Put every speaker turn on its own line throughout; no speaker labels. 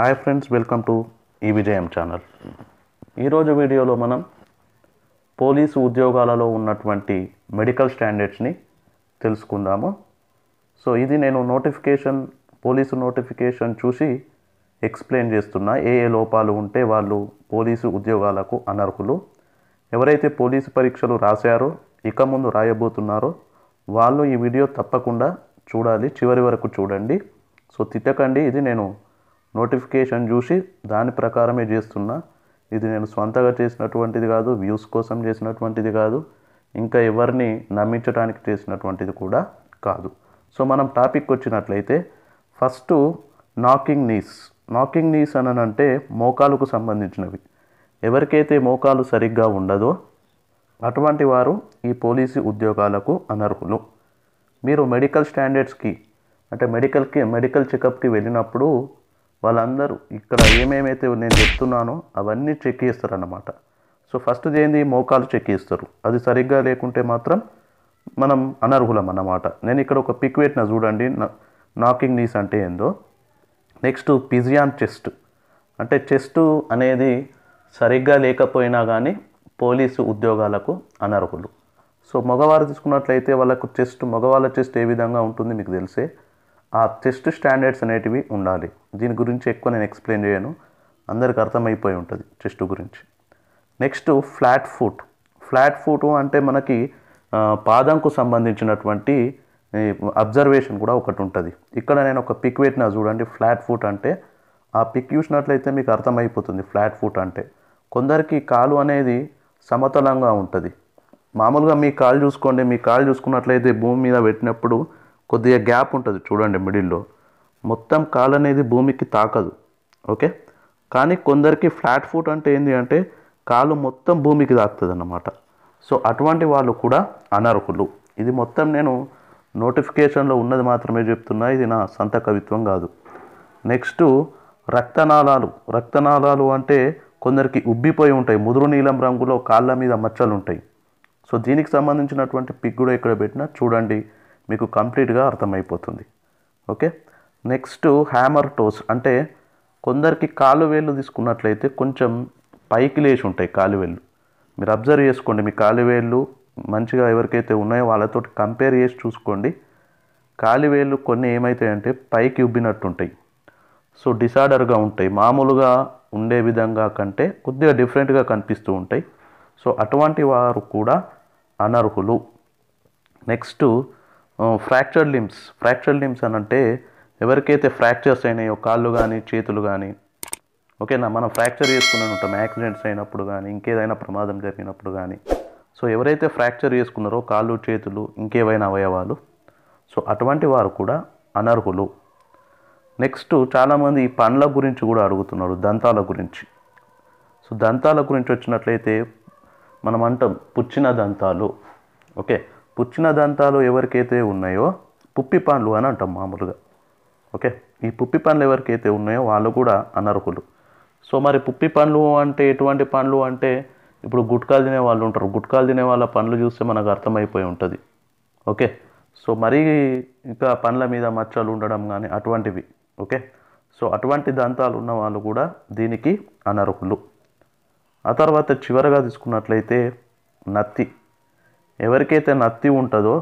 hi friends welcome to ఈ విజయం channel ఈరోజు వీడియోలో మనం పోలీసు ఉద్యోగాలలో ఉన్నటువంటి మెడికల్ స్టాండర్డ్స్ని తెలుసుకుందాము సో ఇది నేను నోటిఫికేషన్ పోలీసు నోటిఫికేషన్ చూసి ఎక్స్ప్లెయిన్ చేస్తున్నా ఏ ఏ లోపాలు ఉంటే వాళ్ళు పోలీసు ఉద్యోగాలకు అనర్హులు ఎవరైతే పోలీసు పరీక్షలు రాశారో ఇక ముందు రాయబోతున్నారో వాళ్ళు ఈ వీడియో తప్పకుండా చూడాలి చివరి వరకు చూడండి సో తిట్టకండి ఇది నేను నోటిఫికేషన్ చూసి దాని ప్రకారమే చేస్తున్నా ఇది నేను సొంతగా చేసినటువంటిది కాదు వ్యూస్ కోసం చేసినటువంటిది కాదు ఇంకా ఎవరిని నమ్మించడానికి చేసినటువంటిది కూడా కాదు సో మనం టాపిక్ వచ్చినట్లయితే first knocking knees knocking knees అని అంటే మోకాలకు సంబంధించినవి ఎవరికైతే మోకాలు సరిగ్గా ఉండదో అటువంటి వారు ఈ పోలీసు ఉద్యోగాలకు అనర్హులు మీరు మెడికల్ స్టాండర్డ్స్కి అంటే మెడికల్కి మెడికల్ చెకప్కి వెళ్ళినప్పుడు వాళ్ళందరూ ఇక్కడ ఏమేమైతే నేను చెప్తున్నానో అవన్నీ చెక్ అన్నమాట సో ఫస్ట్ చేయండి మోకాలు చెక్ చేస్తారు అది సరిగ్గా లేకుంటే మాత్రం మనం అనర్హులం అన్నమాట నేను ఇక్కడ ఒక పిక్ పెట్టిన చూడండి నాకింగ్ నీస్ అంటే ఏందో నెక్స్ట్ పిజియాన్ చెస్ట్ అంటే చెస్ట్ అనేది సరిగ్గా లేకపోయినా కానీ పోలీసు ఉద్యోగాలకు అనర్హులు సో మగవారు తీసుకున్నట్లయితే వాళ్ళకు చెస్ట్ మగవాళ్ళ చెస్ట్ ఏ విధంగా ఉంటుంది మీకు తెలిసే ఆ చెస్ట్ స్టాండర్డ్స్ అనేటివి ఉండాలి దీని గురించి ఎక్కువ నేను ఎక్స్ప్లెయిన్ చేయను అందరికి అర్థమైపోయి ఉంటుంది చెస్ట్ గురించి next flat foot flat foot అంటే మనకి పాదంకు సంబంధించినటువంటి అబ్జర్వేషన్ కూడా ఒకటి ఉంటుంది ఇక్కడ నేను ఒక పిక్ పెట్టినా చూడండి ఫ్లాట్ ఫుట్ అంటే ఆ పిక్ చూసినట్లయితే మీకు అర్థమైపోతుంది ఫ్లాట్ ఫుట్ అంటే కొందరికి కాలు అనేది సమతలంగా ఉంటుంది మామూలుగా మీ కాలు చూసుకోండి మీ కాలు చూసుకున్నట్లయితే భూమి మీద పెట్టినప్పుడు కొద్దిగా గ్యాప్ ఉంటుంది చూడండి మిడిల్లో మొత్తం కాలు అనేది భూమికి తాకదు ఓకే కానీ కొందరికి ఫ్లాట్ ఫుట్ అంటే ఏంటి అంటే కాలు మొత్తం భూమికి తాకుతుంది అన్నమాట సో అటువంటి వాళ్ళు కూడా అనర్హులు ఇది మొత్తం నేను నోటిఫికేషన్లో ఉన్నది మాత్రమే చెప్తున్నా ఇది నా సంత కవిత్వం కాదు నెక్స్ట్ రక్తనాళాలు రక్తనాళాలు అంటే కొందరికి ఉబ్బిపోయి ఉంటాయి ముదురు నీలం రంగులో కాళ్ళ మీద మచ్చలు ఉంటాయి సో దీనికి సంబంధించినటువంటి పిక్ కూడా ఇక్కడ పెట్టినా చూడండి మీకు కంప్లీట్గా అర్థమైపోతుంది ఓకే నెక్స్ట్ హ్యామర్ టోస్ అంటే కొందరికి కాలు వేళ్ళు తీసుకున్నట్లయితే కొంచెం పైకి లేచి ఉంటాయి కాలు వేళ్ళు మీరు అబ్జర్వ్ చేసుకోండి మీ కాలు వేళ్ళు మంచిగా ఎవరికైతే ఉన్నాయో వాళ్ళతో కంపేర్ చేసి చూసుకోండి కాలి వేళ్ళు కొన్ని ఏమవుతాయంటే పైకి ఉబ్బినట్టుంటాయి సో డిసార్డర్గా ఉంటాయి మామూలుగా ఉండే విధంగా కంటే కొద్దిగా డిఫరెంట్గా కనిపిస్తూ ఉంటాయి సో అటువంటి వారు కూడా అనర్హులు next fractured limbs fractured limbs అనంటే ఎవరికైతే ఫ్రాక్చర్స్ అయినాయో కాళ్ళు కానీ చేతులు కానీ ఓకేనా మనం ఫ్రాక్చర్ చేసుకుని ఉంటాం యాక్సిడెంట్స్ అయినప్పుడు కానీ ఇంకేదైనా ప్రమాదం జరిగినప్పుడు కానీ సో ఎవరైతే ఫ్రాక్చర్ చేసుకున్నారో కాళ్ళు చేతులు ఇంకేవైనా అవయవాలు సో అటువంటి వారు కూడా అనర్హులు నెక్స్ట్ చాలామంది పండ్ల గురించి కూడా అడుగుతున్నారు దంతాల గురించి సో దంతాల గురించి వచ్చినట్లయితే మనం అంటాం పుచ్చిన దంతాలు ఓకే పుచ్చిన దంతాలు ఎవరికైతే ఉన్నాయో పుప్పి పండ్లు అని అంటాం మామూలుగా ఓకే ఈ పుప్పి పండ్లు ఎవరికైతే ఉన్నాయో వాళ్ళు కూడా అనర్హులు సో మరి పుప్పి పండ్లు అంటే ఎటువంటి పండ్లు అంటే ఇప్పుడు గుట్కాలు తినే వాళ్ళు ఉంటారు గుట్కాలు తినే వాళ్ళ పండ్లు చూస్తే మనకు అర్థమైపోయి ఉంటుంది ఓకే సో మరీ ఇంకా పండ్ల మీద మచ్చలు ఉండడం కానీ అటువంటివి ఓకే సో అటువంటి దంతాలు ఉన్న వాళ్ళు కూడా దీనికి అనర్హులు ఆ తర్వాత చివరగా తీసుకున్నట్లయితే నత్తి ఎవరికైతే నత్తి ఉంటుందో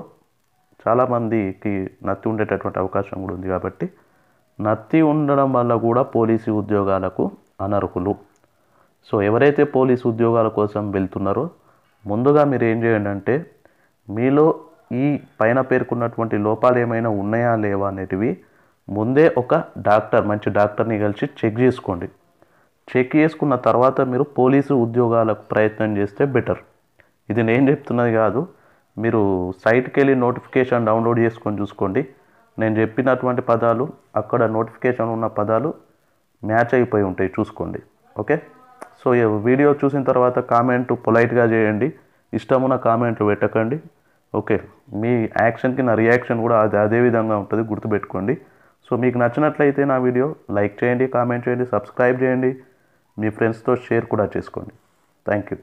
చాలామందికి నత్తి ఉండేటటువంటి అవకాశం కూడా ఉంది కాబట్టి నత్తి ఉండడం వల్ల కూడా పోలీసు ఉద్యోగాలకు అనర్హులు సో ఎవరైతే పోలీసు ఉద్యోగాల కోసం వెళ్తున్నారో ముందుగా మీరు ఏం చేయండి అంటే మీలో ఈ పైన పేర్కొన్నటువంటి లోపాలు ఏమైనా ఉన్నాయా లేవా అనేటివి ముందే ఒక డాక్టర్ మంచి డాక్టర్ని కలిసి చెక్ చేసుకోండి చెక్ చేసుకున్న తర్వాత మీరు పోలీసు ఉద్యోగాలకు ప్రయత్నం చేస్తే బెటర్ ఇది నేను చెప్తున్నది కాదు మీరు సైట్కి వెళ్ళి నోటిఫికేషన్ డౌన్లోడ్ చేసుకొని చూసుకోండి నేను చెప్పినటువంటి పదాలు అక్కడ నోటిఫికేషన్ ఉన్న పదాలు మ్యాచ్ అయిపోయి ఉంటాయి చూసుకోండి ఓకే సో వీడియో చూసిన తర్వాత కామెంట్ పొలైట్గా చేయండి ఇష్టమున్న కామెంట్లు పెట్టకండి ఓకే మీ యాక్షన్కి నా రియాక్షన్ కూడా అది అదే విధంగా ఉంటుంది గుర్తుపెట్టుకోండి సో మీకు నచ్చినట్లయితే నా వీడియో లైక్ చేయండి కామెంట్ చేయండి సబ్స్క్రైబ్ చేయండి మీ ఫ్రెండ్స్తో షేర్ కూడా చేసుకోండి థ్యాంక్ యూ